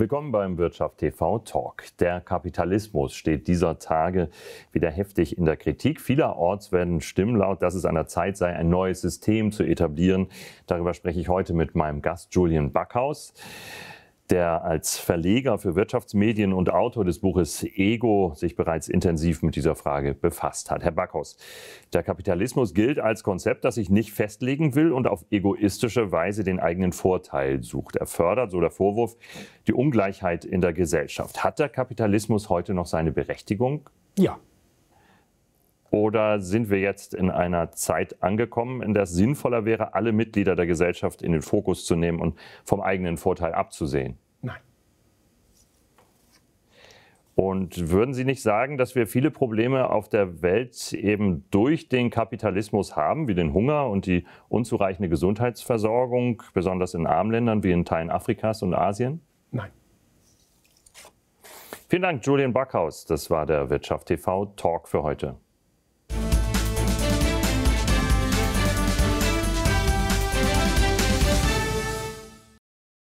Willkommen beim Wirtschaft TV Talk. Der Kapitalismus steht dieser Tage wieder heftig in der Kritik. Vielerorts werden Stimmen laut, dass es an der Zeit sei, ein neues System zu etablieren. Darüber spreche ich heute mit meinem Gast Julian Backhaus der als Verleger für Wirtschaftsmedien und Autor des Buches Ego sich bereits intensiv mit dieser Frage befasst hat. Herr Backhaus, der Kapitalismus gilt als Konzept, das sich nicht festlegen will und auf egoistische Weise den eigenen Vorteil sucht. Er fördert, so der Vorwurf, die Ungleichheit in der Gesellschaft. Hat der Kapitalismus heute noch seine Berechtigung? Ja, oder sind wir jetzt in einer Zeit angekommen, in der es sinnvoller wäre, alle Mitglieder der Gesellschaft in den Fokus zu nehmen und vom eigenen Vorteil abzusehen? Nein. Und würden Sie nicht sagen, dass wir viele Probleme auf der Welt eben durch den Kapitalismus haben, wie den Hunger und die unzureichende Gesundheitsversorgung, besonders in Armländern wie in Teilen Afrikas und Asien? Nein. Vielen Dank, Julian Backhaus. Das war der Wirtschaft TV Talk für heute.